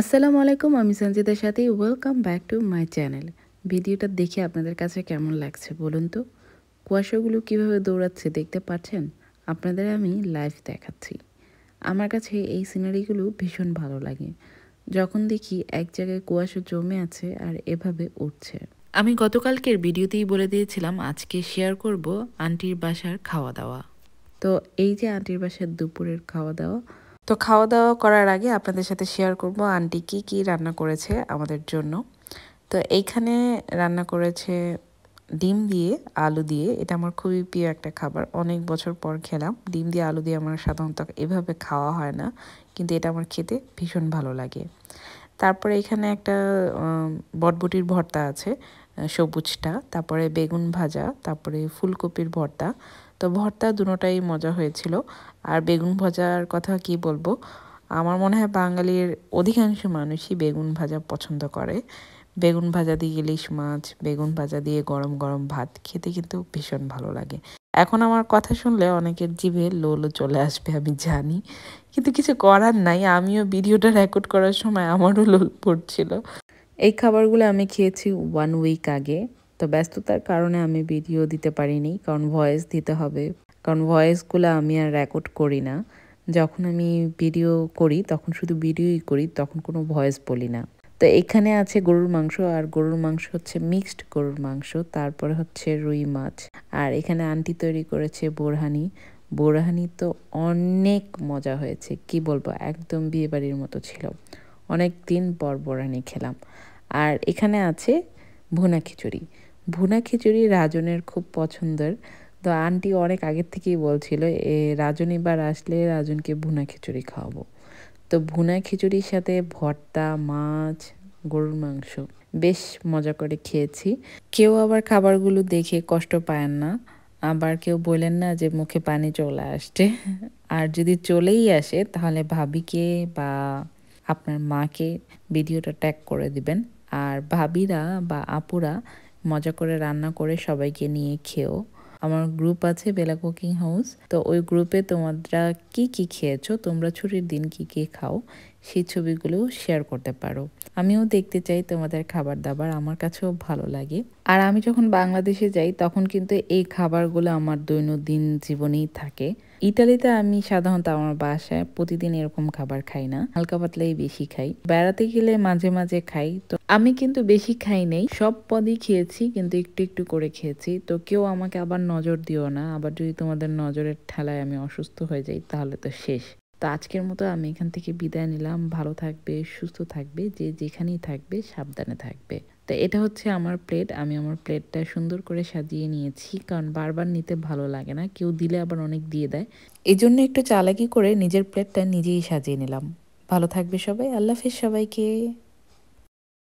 আসসালামু আলাইকুম আমি সঞ্জিতার সাথে welcome back to my channel ভিডিওটা দেখে আপনাদের কাছে কেমন লাগছে বলুন তো কুয়াশাগুলো কীভাবে দৌড়াচ্ছে দেখতে পাচ্ছেন আপনাদের আমি লাইভ দেখাচ্ছি আমার কাছে এই সিনারিগুলো ভীষণ ভালো লাগে যখন দেখি এক জায়গায় কুয়াশা জমে আছে আর এভাবে উঠছে আমি গতকালকের ভিডিওতেই বলে দিয়েছিলাম আজকে শেয়ার করব আন্টির বাসার খাওয়া দাওয়া তো এই যে আন্টির বাসার দুপুরের খাওয়া দাওয়া তো খাওয়া দাওয়া করার আগে আপনাদের সাথে শেয়ার করব আন্টি কি কি রান্না করেছে আমাদের জন্য তো এইখানে রান্না করেছে ডিম দিয়ে আলু দিয়ে এটা আমার খুবই প্রিয় একটা খাবার অনেক বছর পর খেলাম ডিম দিয়ে আলু দিয়ে আমার সাধারণত এভাবে খাওয়া হয় না কিন্তু এটা আমার খেতে ভীষণ ভালো লাগে তারপরে এখানে একটা বটবটির ভর্তা আছে সবুজটা তারপরে বেগুন ভাজা তারপরে ফুলকপির ভর্তা তো ভর্তা দুটোটাই মজা হয়েছিল আর বেগুন ভাজার কথা কি বলবো আমার মনে হয় বাঙালির অধিকাংশ মানুষই বেগুন ভাজা পছন্দ করে বেগুন ভাজা দিয়ে ইলিশ মাছ বেগুন ভাজা দিয়ে গরম গরম ভাত খেতে কিন্তু ভীষণ ভালো লাগে এখন আমার কথা শুনলে অনেকের জিভে লোলো চলে আসবে আমি জানি কিন্তু কিছু করার নাই আমিও ভিডিওটা রেকর্ড করার সময় আমারও লোল পড়ছিল এই খাবারগুলো আমি খেয়েছি ওয়ান উইক আগে তো ব্যস্ততার কারণে আমি ভিডিও দিতে পারিনি কারণ ভয়েস দিতে হবে কারণ ভয়েসগুলো আমি আর রেকর্ড করি না যখন আমি ভিডিও করি তখন শুধু ভিডিওই করি তখন কোনো ভয়েস বলি না তো এখানে আছে গরুর মাংস আর গরুর মাংস হচ্ছে মিক্সড গরুর মাংস তারপরে হচ্ছে রুই মাছ আর এখানে আন্টি তৈরি করেছে বোরহানি বোরহানি তো অনেক মজা হয়েছে কি বলবো একদম বিয়েবাড়ির মতো ছিল অনেক দিন পর বরানি খেলাম আর এখানে আছে ভুনা খিচুড়ি ভুনা খিচুড়ি রাজনের খুব পছন্দের তো আন্টি অনেক আগের থেকেই বলছিল এ রাজনীবার আসলে রাজনকে ভুনা খিচুড়ি খাওয়াবো তো ভুনা খিচুড়ির সাথে ভর্তা মাছ গরুর মাংস বেশ মজা করে খেয়েছি কেউ আবার খাবারগুলো দেখে কষ্ট পায় না আবার কেউ বলেন না যে মুখে পানি চলে আসছে আর যদি চলেই আসে তাহলে ভাবিকে বা আপনার মাকে ভিডিওটা ট্যাগ করে দিবেন আর ভাবিরা বা আপুরা মজা করে রান্না করে সবাইকে নিয়ে খেও আমার গ্রুপ আছে বেলা কুকিং হাউস তো ওই গ্রুপে তোমরা কি কি খেয়েছো তোমরা ছুটির দিন কি কি খাও সেই ছবিগুলো শেয়ার করতে পারো আমিও দেখতে চাই তোমাদের খাবার দাবার আমার কাছেও ভালো লাগে আর আমি যখন বাংলাদেশে যাই তখন কিন্তু এই খাবারগুলো আমার দৈনন্দিন জীবনেই থাকে ইতালিতে আমি সাধারণত আমার বাসায় প্রতিদিন এরকম খাবার খাই না হালকা পাতলাই বেশি খাই বেড়াতে গেলে মাঝে মাঝে খাই তো আমি কিন্তু বেশি খাই নেই সব পদই খেয়েছি কিন্তু একটু একটু করে খেয়েছি তো কেউ আমাকে আবার নজর দিও না আবার যদি তোমাদের নজরের ঠেলায় আমি অসুস্থ হয়ে যাই তাহলে তো শেষ তো আজকের মতো আমি এখান থেকে বিদায় নিলাম ভালো থাকবে সুস্থ থাকবে যে যেখানেই থাকবে সাবধানে থাকবে তো এটা হচ্ছে আমার প্লেট আমি আমার প্লেটটা সুন্দর করে সাজিয়ে নিয়েছি কারণ বারবার নিতে ভালো লাগে না কেউ দিলে আবার অনেক দিয়ে দেয় এই জন্য একটু চালাকি করে নিজের প্লেটটা নিজেই সাজিয়ে নিলাম ভালো থাকবে সবাই আল্লাহ হাফেজ সবাইকে